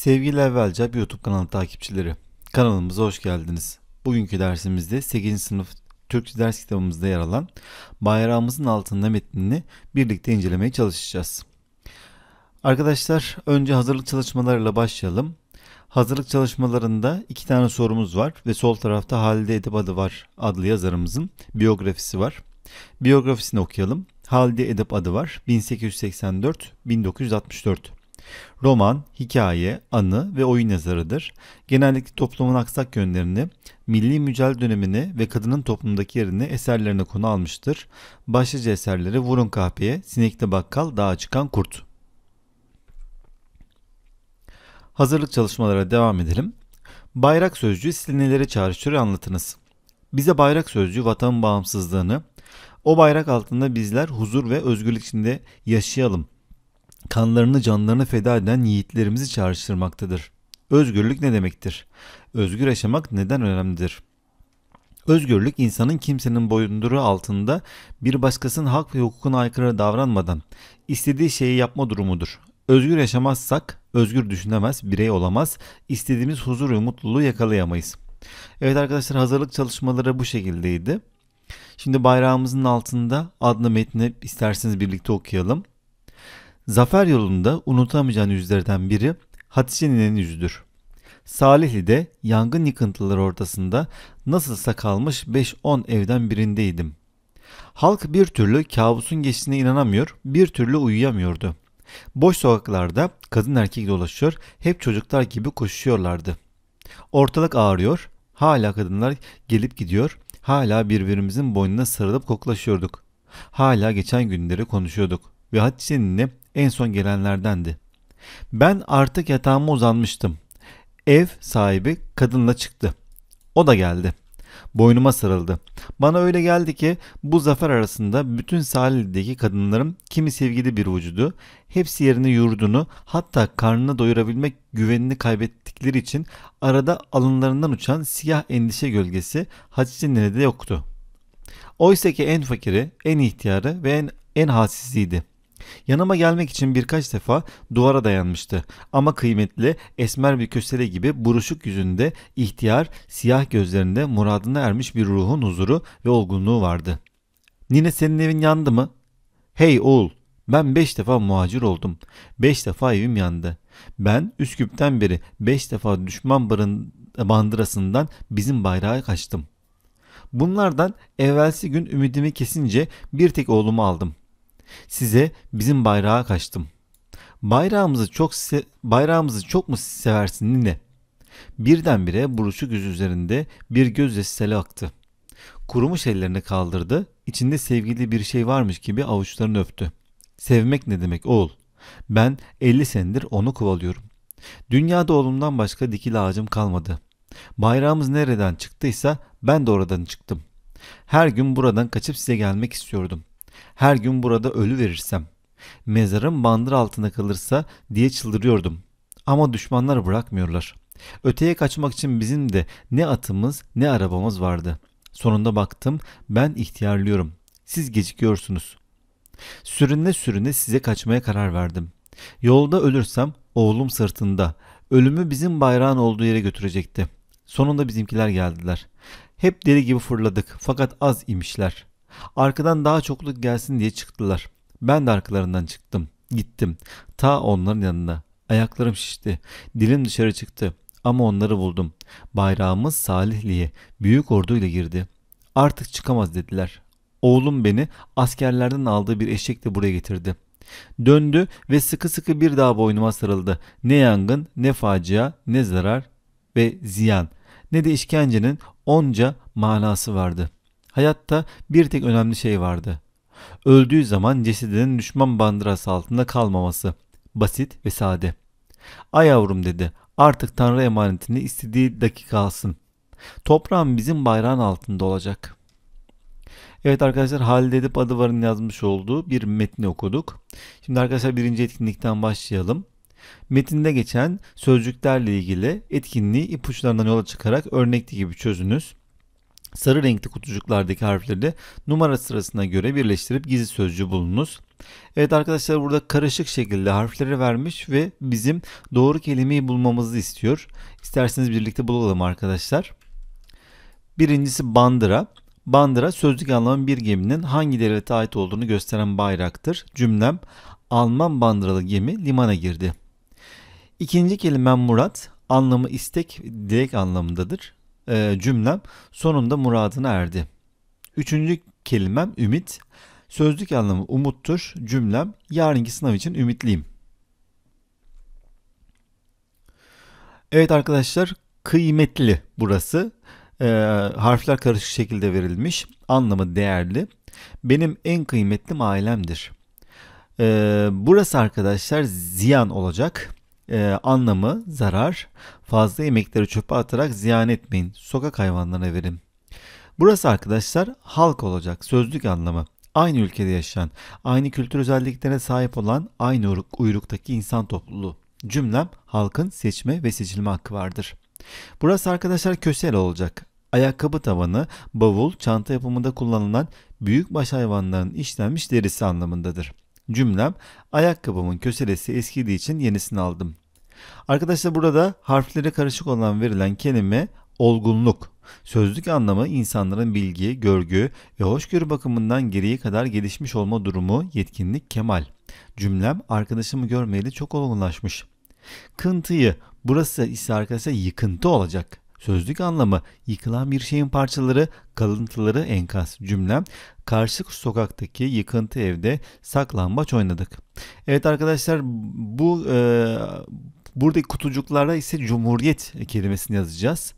Sevgili Evvelcep YouTube kanalı takipçileri, kanalımıza hoş geldiniz. Bugünkü dersimizde 8. sınıf Türkçe ders kitabımızda yer alan Bayrağımızın Altında metnini birlikte incelemeye çalışacağız. Arkadaşlar önce hazırlık çalışmalarıyla başlayalım. Hazırlık çalışmalarında iki tane sorumuz var ve sol tarafta Halide Edip adı var adlı yazarımızın biyografisi var. Biyografisini okuyalım. Halide Edip adı var 1884-1964. Roman, hikaye, anı ve oyun yazarıdır. Genellikle toplumun aksak yönlerini, milli mücadele dönemini ve kadının toplumdaki yerini eserlerine konu almıştır. Başlıca eserleri Vurun Kahpeye, Sinekli Bakkal, Dağa Çıkan Kurt. Hazırlık çalışmalara devam edelim. Bayrak sözcüğü sizi nelere çağrıştırır anlatınız. Bize bayrak sözcüğü vatan bağımsızlığını, o bayrak altında bizler huzur ve özgürlük içinde yaşayalım kanlarını canlarını feda eden yiğitlerimizi çağrıştırmaktadır. Özgürlük ne demektir? Özgür yaşamak neden önemlidir? Özgürlük insanın kimsenin boyunduru altında bir başkasının hak ve hukukuna aykırı davranmadan istediği şeyi yapma durumudur. Özgür yaşamazsak özgür düşünemez, birey olamaz, istediğimiz huzur ve mutluluğu yakalayamayız. Evet arkadaşlar hazırlık çalışmaları bu şekildeydi. Şimdi bayrağımızın altında adlı metni isterseniz birlikte okuyalım. Zafer yolunda unutamayacağın yüzlerden biri Hatice Nine'nin yüzüdür. de yangın yıkıntıları ortasında nasılsa kalmış 5-10 evden birindeydim. Halk bir türlü kabusun geçtiğine inanamıyor, bir türlü uyuyamıyordu. Boş sokaklarda kadın erkek dolaşıyor, hep çocuklar gibi koşuyorlardı. Ortalık ağrıyor, hala kadınlar gelip gidiyor, hala birbirimizin boynuna sarılıp koklaşıyorduk. Hala geçen günleri konuşuyorduk ve Hatice'ninle en son gelenlerdendi. Ben artık yatağıma uzanmıştım. Ev sahibi kadınla çıktı. O da geldi. Boynuma sarıldı. Bana öyle geldi ki bu zafer arasında bütün sahildeki kadınlarım, kimi sevgili bir vücudu, hepsi yerini yurdunu hatta karnını doyurabilmek güvenini kaybettikleri için arada alınlarından uçan siyah endişe gölgesi Hatice'nin de yoktu. Oysa ki en fakiri, en ihtiyarı ve en, en halsiziydi. Yanıma gelmek için birkaç defa duvara dayanmıştı ama kıymetli esmer bir kösele gibi buruşuk yüzünde ihtiyar, siyah gözlerinde muradına ermiş bir ruhun huzuru ve olgunluğu vardı. Nine senin evin yandı mı? Hey oğul ben beş defa muhacir oldum. Beş defa evim yandı. Ben Üsküp'ten beri beş defa düşman barın bandırasından bizim bayrağa kaçtım. Bunlardan evvelsi gün ümidimi kesince bir tek oğlumu aldım. Size bizim bayrağa kaçtım. Bayrağımızı çok se- bayrağımızı çok mu seversin nine? Birdenbire buruşuk yüz üzerinde bir gözle sele aktı. Kurumuş ellerini kaldırdı. içinde sevgili bir şey varmış gibi avuçlarını öptü. Sevmek ne demek oğul? Ben 50 senedir onu kovalıyorum. Dünyada oğlumdan başka dikil ağacım kalmadı. Bayrağımız nereden çıktıysa ben de oradan çıktım. Her gün buradan kaçıp size gelmek istiyordum. Her gün burada ölü verirsem, mezarım bandır altında kalırsa diye çıldırıyordum. Ama düşmanlar bırakmıyorlar. Öteye kaçmak için bizim de ne atımız ne arabamız vardı. Sonunda baktım ben ihtiyarlıyorum. Siz gecikiyorsunuz. Sürüne sürüne size kaçmaya karar verdim. Yolda ölürsem oğlum sırtında. Ölümü bizim bayrağın olduğu yere götürecekti. Sonunda bizimkiler geldiler. Hep deli gibi fırladık fakat az imişler. Arkadan daha çokluk gelsin diye çıktılar. Ben de arkalarından çıktım. Gittim. Ta onların yanına. Ayaklarım şişti. Dilim dışarı çıktı. Ama onları buldum. Bayrağımız Salihli'ye büyük orduyla girdi. Artık çıkamaz dediler. Oğlum beni askerlerden aldığı bir eşekle buraya getirdi. Döndü ve sıkı sıkı bir daha boynuma sarıldı. Ne yangın, ne facia, ne zarar ve ziyan, ne de işkencenin onca manası vardı.'' Hayatta bir tek önemli şey vardı. Öldüğü zaman cesedinin düşman bandırası altında kalmaması. Basit ve sade. Ay yavrum dedi artık Tanrı emanetini istediği dakika alsın. Toprağın bizim bayrağın altında olacak. Evet arkadaşlar Halide Edip Adıvar'ın yazmış olduğu bir metni okuduk. Şimdi arkadaşlar birinci etkinlikten başlayalım. Metinde geçen sözcüklerle ilgili etkinliği ipuçlarından yola çıkarak örnekli gibi çözünüz sarı renkli kutucuklardaki harfleri de numara sırasına göre birleştirip gizli sözcüğü bulunuz. Evet arkadaşlar burada karışık şekilde harfleri vermiş ve bizim doğru kelimeyi bulmamızı istiyor. İsterseniz birlikte bulalım arkadaşlar. Birincisi bandıra. Bandıra sözlük anlamı bir geminin hangi devlete ait olduğunu gösteren bayraktır. Cümlem Alman bandıralı gemi limana girdi. İkinci kelimem Murat anlamı istek, dilek anlamındadır e, cümlem sonunda muradına erdi. Üçüncü kelimem ümit. Sözlük anlamı umuttur. Cümlem yarınki sınav için ümitliyim. Evet arkadaşlar kıymetli burası. E, harfler karışık şekilde verilmiş. Anlamı değerli. Benim en kıymetlim ailemdir. E, burası arkadaşlar ziyan olacak e, anlamı zarar. Fazla yemekleri çöpe atarak ziyan etmeyin. Sokak hayvanlarına verin. Burası arkadaşlar halk olacak. Sözlük anlamı. Aynı ülkede yaşayan, aynı kültür özelliklerine sahip olan aynı uyruk, uyruktaki insan topluluğu. Cümlem halkın seçme ve seçilme hakkı vardır. Burası arkadaşlar kösel olacak. Ayakkabı tavanı, bavul, çanta yapımında kullanılan büyük baş hayvanların işlenmiş derisi anlamındadır. Cümlem ayakkabımın köselesi eskidiği için yenisini aldım. Arkadaşlar burada harfleri karışık olan verilen kelime olgunluk. Sözlük anlamı insanların bilgi, görgü ve hoşgörü bakımından geriye kadar gelişmiş olma durumu, yetkinlik, kemal. Cümlem arkadaşımı görmeyeli çok olgunlaşmış. Kıntıyı, burası ise arkadaşlar yıkıntı olacak. Sözlük anlamı yıkılan bir şeyin parçaları, kalıntıları enkaz cümlem. Karşı sokaktaki yıkıntı evde saklambaç oynadık. Evet arkadaşlar bu e, buradaki kutucuklarda ise cumhuriyet kelimesini yazacağız.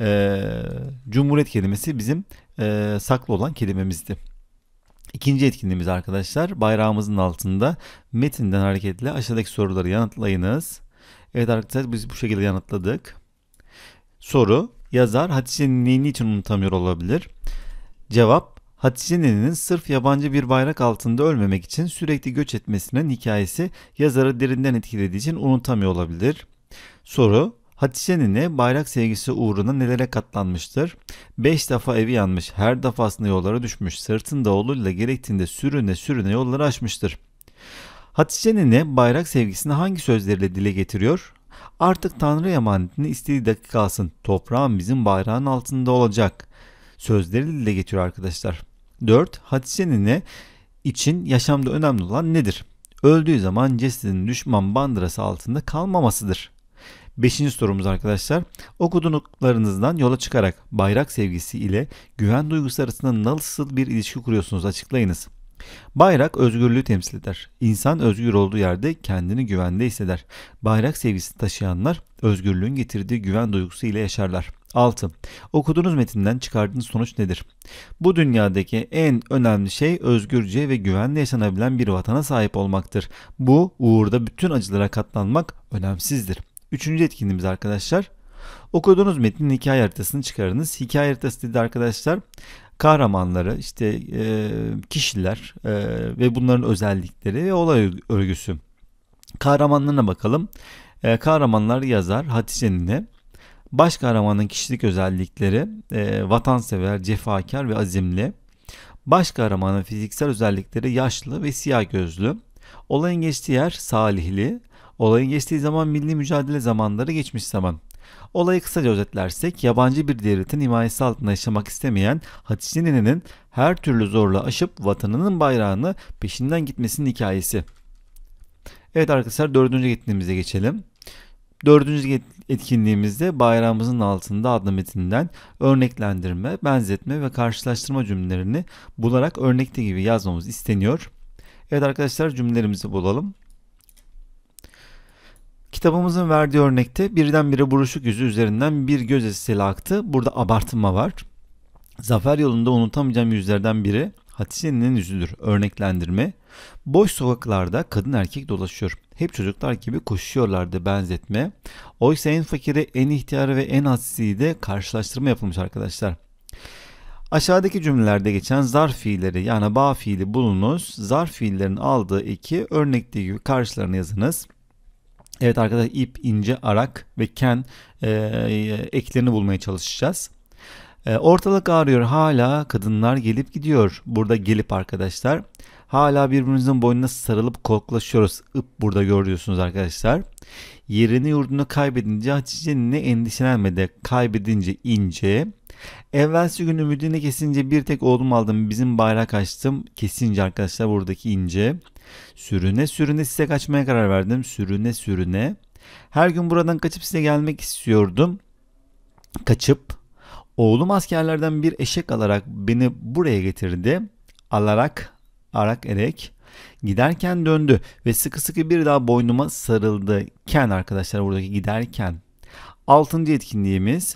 E, cumhuriyet kelimesi bizim e, saklı olan kelimemizdi. İkinci etkinliğimiz arkadaşlar bayrağımızın altında metinden hareketle aşağıdaki soruları yanıtlayınız. Evet arkadaşlar biz bu şekilde yanıtladık. Soru yazar Hatice Nini niçin unutamıyor olabilir? Cevap Hatice Nine'nin sırf yabancı bir bayrak altında ölmemek için sürekli göç etmesinin hikayesi yazarı derinden etkilediği için unutamıyor olabilir. Soru Hatice Nini bayrak sevgisi uğruna nelere katlanmıştır? Beş defa evi yanmış, her defasında yollara düşmüş, sırtında oğluyla gerektiğinde sürüne sürüne yolları açmıştır. Hatice Nini bayrak sevgisini hangi sözleriyle dile getiriyor? Artık Tanrı emanetini istediği dakika alsın. Toprağın bizim bayrağın altında olacak. Sözleri dile getiriyor arkadaşlar. 4. Hatice nene için yaşamda önemli olan nedir? Öldüğü zaman cesedin düşman bandırası altında kalmamasıdır. Beşinci sorumuz arkadaşlar. Okuduklarınızdan yola çıkarak bayrak sevgisi ile güven duygusu arasında nasıl bir ilişki kuruyorsunuz açıklayınız. Bayrak özgürlüğü temsil eder. İnsan özgür olduğu yerde kendini güvende hisseder. Bayrak sevgisi taşıyanlar özgürlüğün getirdiği güven duygusu ile yaşarlar. 6. Okuduğunuz metinden çıkardığınız sonuç nedir? Bu dünyadaki en önemli şey özgürce ve güvenle yaşanabilen bir vatana sahip olmaktır. Bu uğurda bütün acılara katlanmak önemsizdir. Üçüncü etkinliğimiz arkadaşlar Okuduğunuz metnin hikaye haritasını çıkarınız. Hikaye haritası dedi arkadaşlar kahramanları işte e, kişiler e, ve bunların özellikleri ve olay örgüsü. Kahramanlarına bakalım. E, kahramanlar yazar Hatice Nine. Baş kahramanın kişilik özellikleri e, vatansever, cefakar ve azimli. Baş kahramanın fiziksel özellikleri yaşlı ve siyah gözlü. Olayın geçtiği yer Salihli. Olayın geçtiği zaman milli mücadele zamanları geçmiş zaman. Olayı kısaca özetlersek yabancı bir devletin himayesi altında yaşamak istemeyen Hatice Nine'nin her türlü zorla aşıp vatanının bayrağını peşinden gitmesinin hikayesi. Evet arkadaşlar dördüncü etkinliğimize geçelim. Dördüncü etkinliğimizde bayrağımızın altında adlı metinden örneklendirme, benzetme ve karşılaştırma cümlelerini bularak örnekte gibi yazmamız isteniyor. Evet arkadaşlar cümlelerimizi bulalım. Kitabımızın verdiği örnekte birdenbire buruşuk yüzü üzerinden bir göz eseli aktı. Burada abartma var. Zafer yolunda unutamayacağım yüzlerden biri Hatice'nin yüzüdür. Örneklendirme. Boş sokaklarda kadın erkek dolaşıyor. Hep çocuklar gibi koşuyorlardı benzetme. Oysa en fakiri, en ihtiyarı ve en atsıyı de karşılaştırma yapılmış arkadaşlar. Aşağıdaki cümlelerde geçen zarf fiilleri yani ba fiili bulunuz. Zarf fiillerin aldığı iki örnekteki gibi karşılarına yazınız. Evet arkadaşlar ip, ince, arak ve ken e, eklerini bulmaya çalışacağız. E, ortalık ağrıyor hala kadınlar gelip gidiyor. Burada gelip arkadaşlar Hala birbirimizin boynuna sarılıp korklaşıyoruz. Ip burada görüyorsunuz arkadaşlar. Yerini yurdunu kaybedince Hatice ne endişelenmedi. Kaybedince ince. Evvelsi gün ümidini kesince bir tek oğlum aldım. Bizim bayrak açtım. Kesince arkadaşlar buradaki ince. Sürüne sürüne size kaçmaya karar verdim. Sürüne sürüne. Her gün buradan kaçıp size gelmek istiyordum. Kaçıp Oğlum askerlerden bir eşek alarak beni buraya getirdi. Alarak arak erek giderken döndü ve sıkı sıkı bir daha boynuma sarıldı. Ken arkadaşlar buradaki giderken. Altıncı etkinliğimiz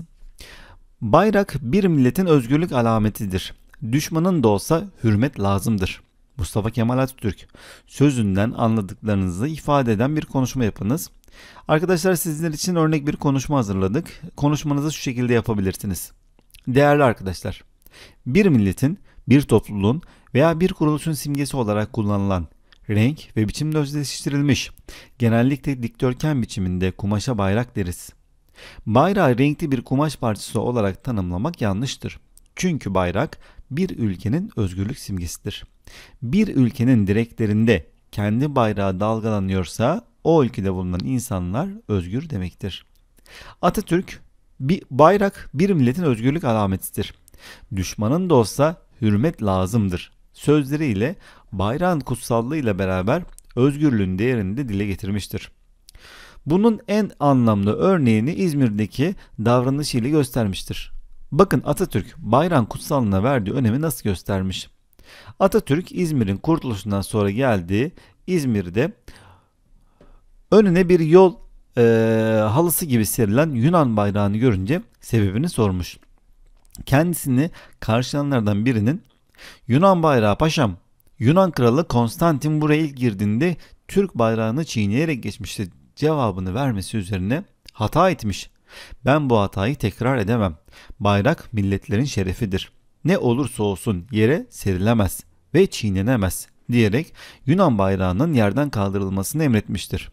bayrak bir milletin özgürlük alametidir. Düşmanın da olsa hürmet lazımdır. Mustafa Kemal Atatürk sözünden anladıklarınızı ifade eden bir konuşma yapınız. Arkadaşlar sizler için örnek bir konuşma hazırladık. Konuşmanızı şu şekilde yapabilirsiniz. Değerli arkadaşlar, bir milletin bir topluluğun veya bir kuruluşun simgesi olarak kullanılan renk ve biçimde özdeşleştirilmiş, genellikle dikdörtgen biçiminde kumaşa bayrak deriz. Bayrağı renkli bir kumaş parçası olarak tanımlamak yanlıştır. Çünkü bayrak bir ülkenin özgürlük simgesidir. Bir ülkenin direklerinde kendi bayrağı dalgalanıyorsa o ülkede bulunan insanlar özgür demektir. Atatürk bir bayrak bir milletin özgürlük alametidir. Düşmanın da olsa hürmet lazımdır. Sözleriyle bayrağın kutsallığıyla beraber özgürlüğün değerini de dile getirmiştir. Bunun en anlamlı örneğini İzmir'deki davranışıyla göstermiştir. Bakın Atatürk bayrağın kutsallığına verdiği önemi nasıl göstermiş. Atatürk İzmir'in kurtuluşundan sonra geldi. İzmir'de önüne bir yol e, halısı gibi serilen Yunan bayrağını görünce sebebini sormuş kendisini karşılayanlardan birinin Yunan bayrağı paşam Yunan kralı Konstantin buraya ilk girdiğinde Türk bayrağını çiğneyerek geçmişti cevabını vermesi üzerine hata etmiş. Ben bu hatayı tekrar edemem. Bayrak milletlerin şerefidir. Ne olursa olsun yere serilemez ve çiğnenemez diyerek Yunan bayrağının yerden kaldırılmasını emretmiştir.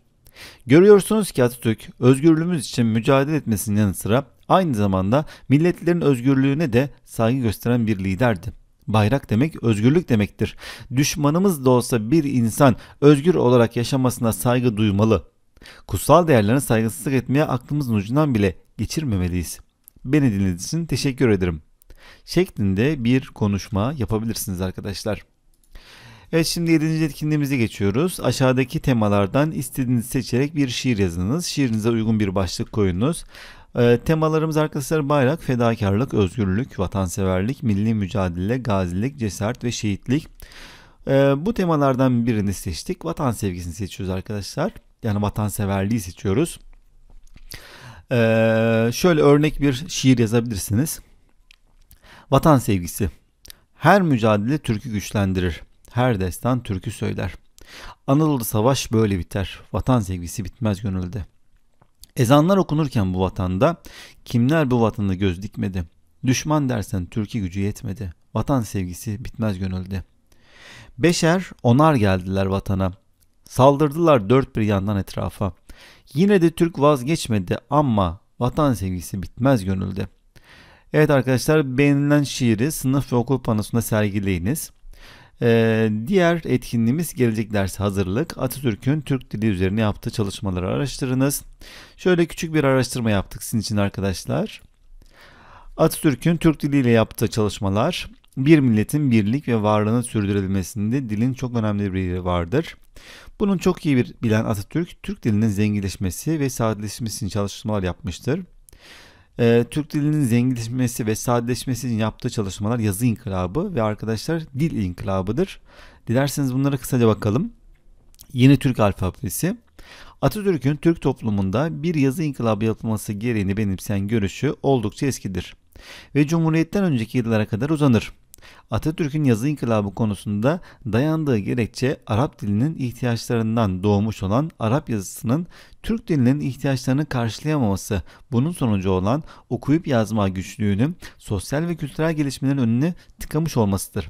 Görüyorsunuz ki Atatürk özgürlüğümüz için mücadele etmesinin yanı sıra Aynı zamanda milletlerin özgürlüğüne de saygı gösteren bir liderdi. Bayrak demek özgürlük demektir. Düşmanımız da olsa bir insan özgür olarak yaşamasına saygı duymalı. Kutsal değerlerine saygısızlık etmeye aklımızın ucundan bile geçirmemeliyiz. Beni dinlediğiniz için teşekkür ederim. Şeklinde bir konuşma yapabilirsiniz arkadaşlar. Evet şimdi 7. etkinliğimize geçiyoruz. Aşağıdaki temalardan istediğinizi seçerek bir şiir yazınız. Şiirinize uygun bir başlık koyunuz. E, temalarımız arkadaşlar bayrak, fedakarlık, özgürlük, vatanseverlik, milli mücadele, gazilik, cesaret ve şehitlik. E, bu temalardan birini seçtik. Vatan sevgisini seçiyoruz arkadaşlar. Yani vatanseverliği seçiyoruz. E, şöyle örnek bir şiir yazabilirsiniz. Vatan sevgisi. Her mücadele Türk'ü güçlendirir. Her destan Türk'ü söyler. Anadolu savaş böyle biter. Vatan sevgisi bitmez gönülde. Ezanlar okunurken bu vatanda kimler bu vatanda göz dikmedi? Düşman dersen Türkiye gücü yetmedi. Vatan sevgisi bitmez gönülde. Beşer onar geldiler vatana. Saldırdılar dört bir yandan etrafa. Yine de Türk vazgeçmedi ama vatan sevgisi bitmez gönülde. Evet arkadaşlar beğenilen şiiri sınıf ve okul panosunda sergileyiniz. Ee, diğer etkinliğimiz gelecek ders hazırlık. Atatürk'ün Türk dili üzerine yaptığı çalışmaları araştırınız. Şöyle küçük bir araştırma yaptık sizin için arkadaşlar. Atatürk'ün Türk diliyle yaptığı çalışmalar bir milletin birlik ve varlığını sürdürülmesinde dilin çok önemli bir yeri vardır. Bunun çok iyi bir bilen Atatürk, Türk dilinin zenginleşmesi ve sadeleşmesi için çalışmalar yapmıştır e, Türk dilinin zenginleşmesi ve sadeleşmesi için yaptığı çalışmalar yazı inkılabı ve arkadaşlar dil inkılabıdır. Dilerseniz bunlara kısaca bakalım. Yeni Türk alfabesi. Atatürk'ün Türk toplumunda bir yazı inkılabı yapılması gereğini benimseyen görüşü oldukça eskidir ve Cumhuriyet'ten önceki yıllara kadar uzanır. Atatürk'ün yazı inkılabı konusunda dayandığı gerekçe Arap dilinin ihtiyaçlarından doğmuş olan Arap yazısının Türk dilinin ihtiyaçlarını karşılayamaması, bunun sonucu olan okuyup yazma güçlüğünün sosyal ve kültürel gelişmelerin önüne tıkamış olmasıdır.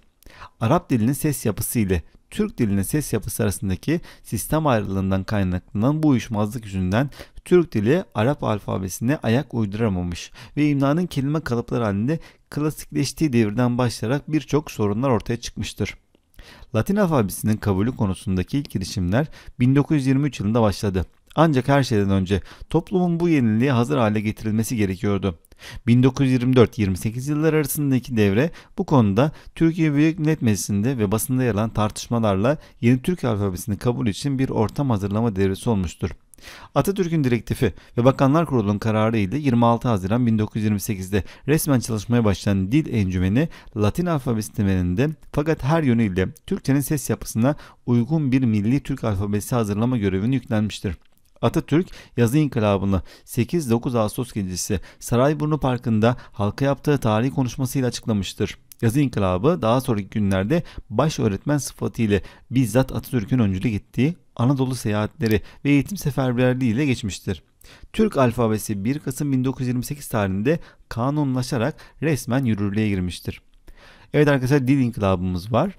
Arap dilinin ses yapısı ile Türk dilinin ses yapısı arasındaki sistem ayrılığından kaynaklanan bu uyuşmazlık yüzünden Türk dili Arap alfabesine ayak uyduramamış ve imlanın kelime kalıpları halinde klasikleştiği devirden başlayarak birçok sorunlar ortaya çıkmıştır. Latin alfabesinin kabulü konusundaki ilk girişimler 1923 yılında başladı. Ancak her şeyden önce toplumun bu yeniliğe hazır hale getirilmesi gerekiyordu. 1924-28 yılları arasındaki devre bu konuda Türkiye Büyük Millet Meclisi'nde ve basında yer alan tartışmalarla yeni Türk alfabesini kabul için bir ortam hazırlama devresi olmuştur. Atatürk'ün direktifi ve Bakanlar Kurulu'nun kararı ile 26 Haziran 1928'de resmen çalışmaya başlayan dil encümeni Latin alfabesi temelinde fakat her yönüyle Türkçenin ses yapısına uygun bir milli Türk alfabesi hazırlama görevini yüklenmiştir. Atatürk yazı inkılabını 8-9 Ağustos gecesi Sarayburnu Parkı'nda halka yaptığı tarihi konuşmasıyla açıklamıştır. Yazı inkılabı daha sonraki günlerde baş öğretmen sıfatıyla bizzat Atatürk'ün öncülük ettiği Anadolu seyahatleri ve eğitim seferberliği ile geçmiştir. Türk alfabesi 1 Kasım 1928 tarihinde kanunlaşarak resmen yürürlüğe girmiştir. Evet arkadaşlar dil inkılabımız var.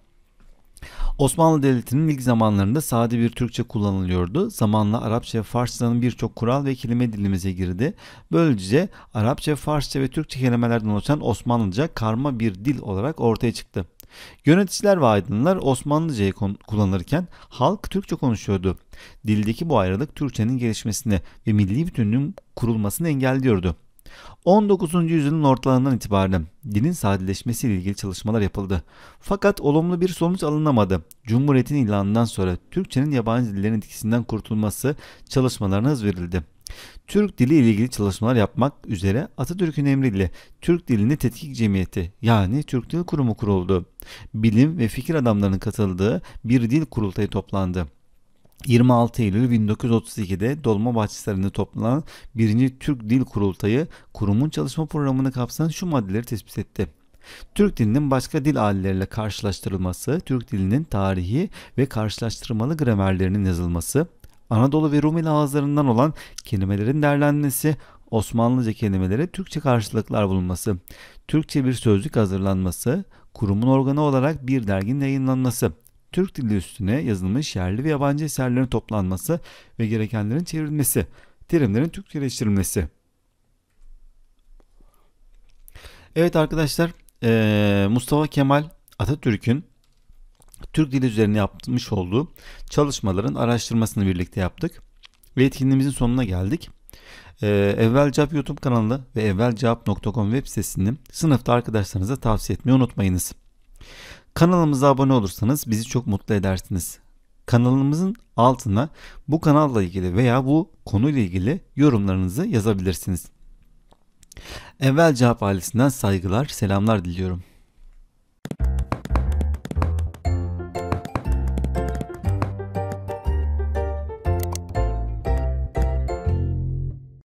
Osmanlı Devleti'nin ilk zamanlarında sade bir Türkçe kullanılıyordu. Zamanla Arapça ve Farsça'nın birçok kural ve kelime dilimize girdi. Böylece Arapça, Farsça ve Türkçe kelimelerden oluşan Osmanlıca karma bir dil olarak ortaya çıktı. Yöneticiler ve aydınlar Osmanlıcayı kullanırken halk Türkçe konuşuyordu. Dildeki bu ayrılık Türkçenin gelişmesini ve milli bütünlüğün kurulmasını engelliyordu. 19. yüzyılın ortalarından itibaren dinin sadeleşmesi ile ilgili çalışmalar yapıldı. Fakat olumlu bir sonuç alınamadı. Cumhuriyetin ilanından sonra Türkçenin yabancı dillerin etkisinden kurtulması çalışmalarına hız verildi. Türk dili ile ilgili çalışmalar yapmak üzere Atatürk'ün emriyle Türk Dilini Tetkik Cemiyeti yani Türk Dil Kurumu kuruldu. Bilim ve fikir adamlarının katıldığı bir dil kurultayı toplandı. 26 Eylül 1932'de Dolma Sarayı'nda toplanan 1. Türk Dil Kurultayı kurumun çalışma programını kapsayan şu maddeleri tespit etti. Türk dilinin başka dil aileleriyle karşılaştırılması, Türk dilinin tarihi ve karşılaştırmalı gramerlerinin yazılması, Anadolu ve Rumeli ağızlarından olan kelimelerin derlenmesi, Osmanlıca kelimelere Türkçe karşılıklar bulunması, Türkçe bir sözlük hazırlanması, kurumun organı olarak bir derginin yayınlanması, Türk dili üstüne yazılmış yerli ve yabancı eserlerin toplanması ve gerekenlerin çevrilmesi, terimlerin Türkçeleştirilmesi. Evet arkadaşlar, Mustafa Kemal Atatürk'ün Türk dili üzerine yapmış olduğu çalışmaların araştırmasını birlikte yaptık ve etkinliğimizin sonuna geldik. Ee, Evvel Cevap YouTube kanalı ve evvelcevap.com web sitesini sınıfta arkadaşlarınıza tavsiye etmeyi unutmayınız. Kanalımıza abone olursanız bizi çok mutlu edersiniz. Kanalımızın altına bu kanalla ilgili veya bu konuyla ilgili yorumlarınızı yazabilirsiniz. Evvel Cevap ailesinden saygılar, selamlar diliyorum.